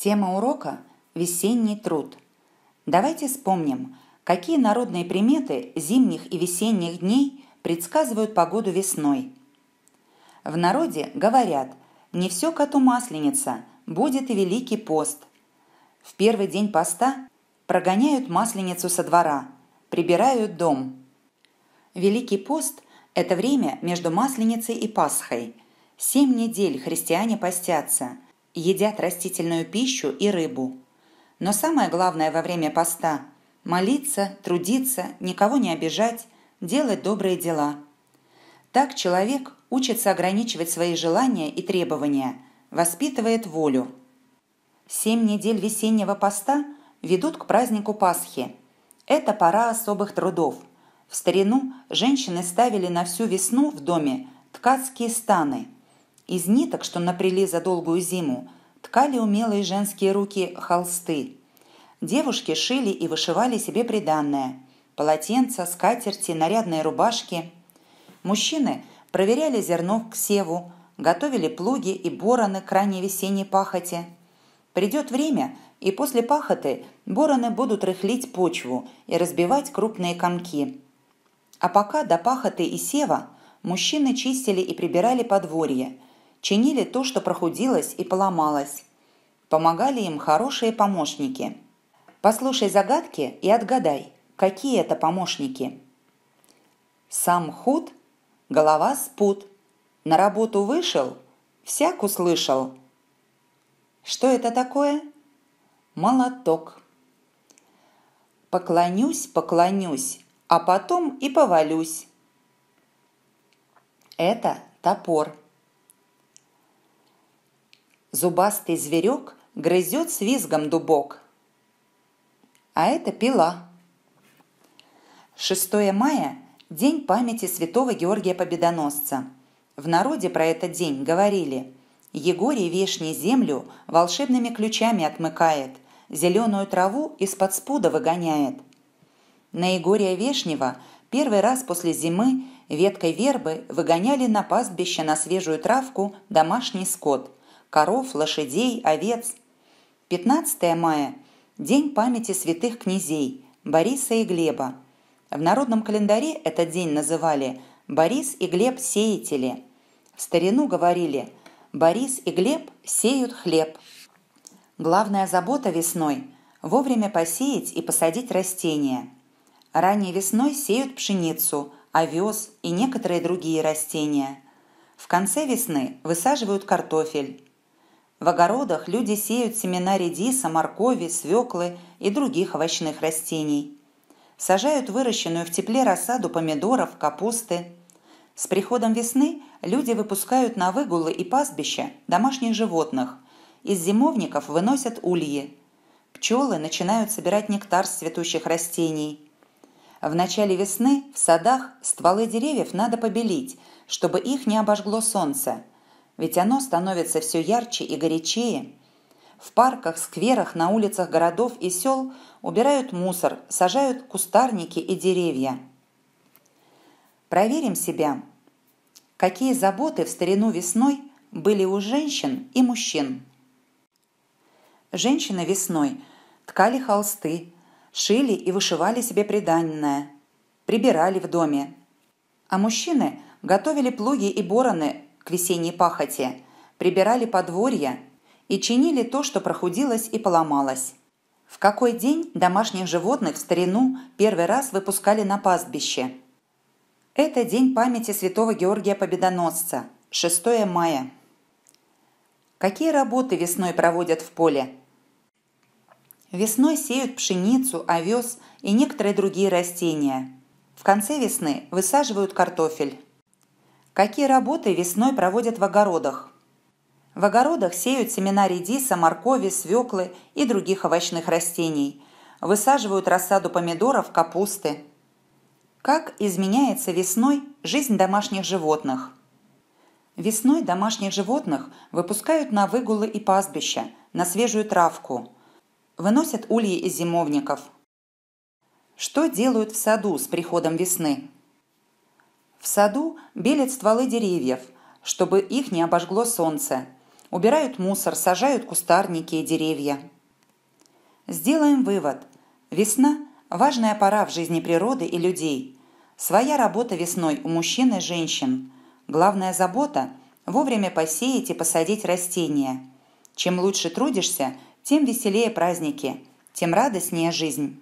Тема урока – весенний труд. Давайте вспомним, какие народные приметы зимних и весенних дней предсказывают погоду весной. В народе говорят «не все коту масленица, будет и великий пост». В первый день поста прогоняют масленицу со двора, прибирают дом. Великий пост – это время между масленицей и Пасхой. Семь недель христиане постятся – едят растительную пищу и рыбу. Но самое главное во время поста – молиться, трудиться, никого не обижать, делать добрые дела. Так человек учится ограничивать свои желания и требования, воспитывает волю. Семь недель весеннего поста ведут к празднику Пасхи. Это пора особых трудов. В старину женщины ставили на всю весну в доме ткацкие станы. Из ниток, что напряли за долгую зиму, ткали умелые женские руки холсты. Девушки шили и вышивали себе приданное – полотенца, скатерти, нарядные рубашки. Мужчины проверяли зерно к севу, готовили плуги и бороны к ранней весенней пахоте. Придет время, и после пахоты бороны будут рыхлить почву и разбивать крупные комки. А пока до пахоты и сева мужчины чистили и прибирали подворье – чинили то, что прохудилось и поломалось. Помогали им хорошие помощники. Послушай загадки и отгадай, какие это помощники. Сам худ, голова спут, на работу вышел, всяк услышал. Что это такое? Молоток. Поклонюсь, поклонюсь, а потом и повалюсь. Это топор. Зубастый зверек грызет с визгом дубок. А это пила. 6 мая – день памяти святого Георгия Победоносца. В народе про этот день говорили «Егорий вешний землю волшебными ключами отмыкает, зеленую траву из-под спуда выгоняет». На Егория Вешнего первый раз после зимы веткой вербы выгоняли на пастбище на свежую травку домашний скот – коров, лошадей, овец. 15 мая – День памяти святых князей Бориса и Глеба. В народном календаре этот день называли «Борис и Глеб – сеятели». В старину говорили «Борис и Глеб сеют хлеб». Главная забота весной – вовремя посеять и посадить растения. Ранней весной сеют пшеницу, овес и некоторые другие растения. В конце весны высаживают картофель. В огородах люди сеют семена редиса, моркови, свеклы и других овощных растений. Сажают выращенную в тепле рассаду помидоров, капусты. С приходом весны люди выпускают на выгулы и пастбища домашних животных. Из зимовников выносят ульи. Пчелы начинают собирать нектар с цветущих растений. В начале весны в садах стволы деревьев надо побелить, чтобы их не обожгло солнце – ведь оно становится все ярче и горячее. В парках, скверах, на улицах городов и сел убирают мусор, сажают кустарники и деревья. Проверим себя. Какие заботы в старину весной были у женщин и мужчин? Женщины весной ткали холсты, шили и вышивали себе приданное, прибирали в доме. А мужчины готовили плуги и бороны к весенней пахоте, прибирали подворья и чинили то, что прохудилось и поломалось. В какой день домашних животных в старину первый раз выпускали на пастбище? Это день памяти святого Георгия Победоносца, 6 мая. Какие работы весной проводят в поле? Весной сеют пшеницу, овес и некоторые другие растения. В конце весны высаживают картофель. Какие работы весной проводят в огородах? В огородах сеют семена редиса, моркови, свеклы и других овощных растений. Высаживают рассаду помидоров, капусты. Как изменяется весной жизнь домашних животных? Весной домашних животных выпускают на выгулы и пастбища, на свежую травку. Выносят ульи из зимовников. Что делают в саду с приходом весны? В саду белят стволы деревьев, чтобы их не обожгло солнце. Убирают мусор, сажают кустарники и деревья. Сделаем вывод. Весна – важная пора в жизни природы и людей. Своя работа весной у мужчин и женщин. Главная забота – вовремя посеять и посадить растения. Чем лучше трудишься, тем веселее праздники, тем радостнее жизнь.